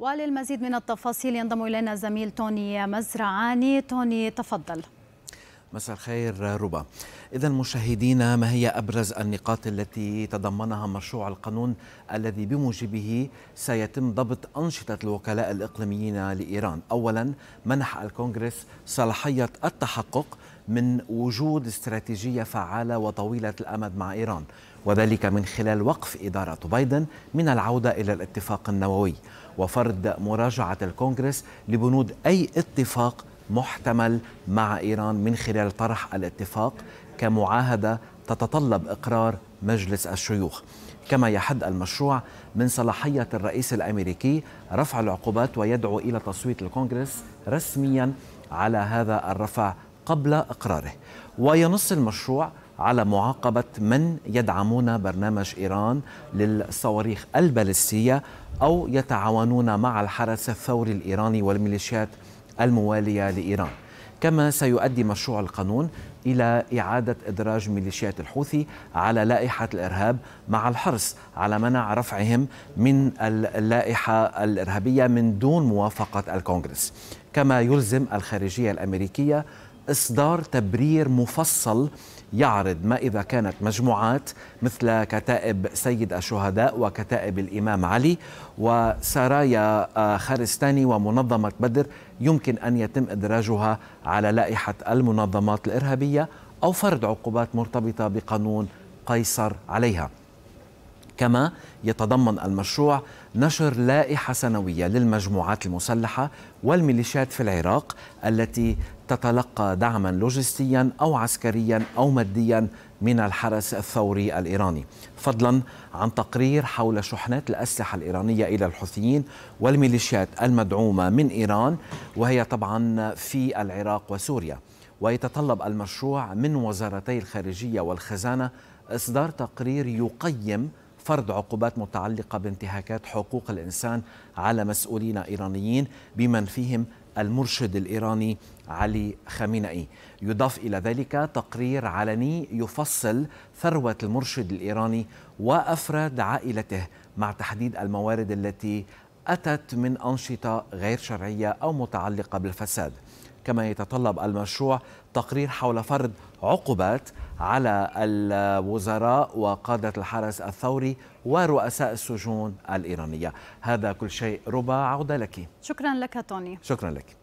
وللمزيد من التفاصيل ينضم إلينا زميل توني مزرعاني توني تفضل مساء الخير ربا إذا مشاهدينا ما هي أبرز النقاط التي تضمنها مشروع القانون الذي بموجبه سيتم ضبط أنشطة الوكلاء الإقليميين لإيران أولا منح الكونغرس صلاحية التحقق من وجود استراتيجية فعالة وطويلة الأمد مع إيران وذلك من خلال وقف إدارة بايدن من العودة إلى الاتفاق النووي وفرض مراجعة الكونغرس لبنود أي اتفاق محتمل مع إيران من خلال طرح الاتفاق كمعاهدة تتطلب إقرار مجلس الشيوخ كما يحد المشروع من صلاحية الرئيس الأمريكي رفع العقوبات ويدعو إلى تصويت الكونغرس رسميا على هذا الرفع قبل إقراره وينص المشروع على معاقبة من يدعمون برنامج إيران للصواريخ البالستية أو يتعاونون مع الحرس الثوري الإيراني والميليشيات الموالية لإيران كما سيؤدي مشروع القانون إلى إعادة إدراج ميليشيات الحوثي على لائحة الإرهاب مع الحرص على منع رفعهم من اللائحة الإرهابية من دون موافقة الكونغرس كما يلزم الخارجية الأمريكية إصدار تبرير مفصل يعرض ما إذا كانت مجموعات مثل كتائب سيد الشهداء وكتائب الإمام علي وسرايا آه، خارستاني ومنظمة بدر يمكن أن يتم إدراجها على لائحة المنظمات الإرهابية أو فرض عقوبات مرتبطة بقانون قيصر عليها كما يتضمن المشروع نشر لائحة سنوية للمجموعات المسلحة والميليشيات في العراق التي تتلقى دعما لوجستيا أو عسكريا أو ماديا من الحرس الثوري الإيراني فضلا عن تقرير حول شحنات الأسلحة الإيرانية إلى الحوثيين والميليشيات المدعومة من إيران وهي طبعا في العراق وسوريا ويتطلب المشروع من وزارتي الخارجية والخزانة إصدار تقرير يقيم فرض عقوبات متعلقة بانتهاكات حقوق الإنسان على مسؤولين إيرانيين بمن فيهم المرشد الإيراني علي خامنئي يضاف إلى ذلك تقرير علني يفصل ثروة المرشد الإيراني وأفراد عائلته مع تحديد الموارد التي أتت من أنشطة غير شرعية أو متعلقة بالفساد كما يتطلب المشروع تقرير حول فرض عقوبات على الوزراء وقادة الحرس الثوري ورؤساء السجون الإيرانية هذا كل شيء ربا عودة لك شكرا لك توني شكرا لك